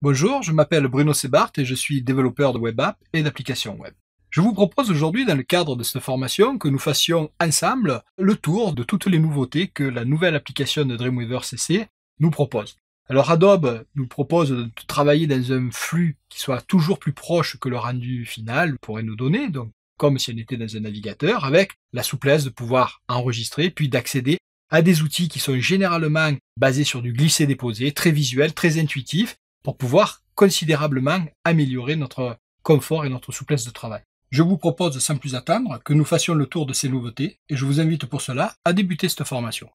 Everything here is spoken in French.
Bonjour, je m'appelle Bruno Sebart et je suis développeur de web app et d'applications web. Je vous propose aujourd'hui, dans le cadre de cette formation, que nous fassions ensemble le tour de toutes les nouveautés que la nouvelle application de Dreamweaver CC nous propose. Alors Adobe nous propose de travailler dans un flux qui soit toujours plus proche que le rendu final pourrait nous donner, donc comme si on était dans un navigateur, avec la souplesse de pouvoir enregistrer puis d'accéder à des outils qui sont généralement basés sur du glisser-déposer, très visuel, très intuitif, pour pouvoir considérablement améliorer notre confort et notre souplesse de travail. Je vous propose sans plus attendre que nous fassions le tour de ces nouveautés et je vous invite pour cela à débuter cette formation.